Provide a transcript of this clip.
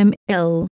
.html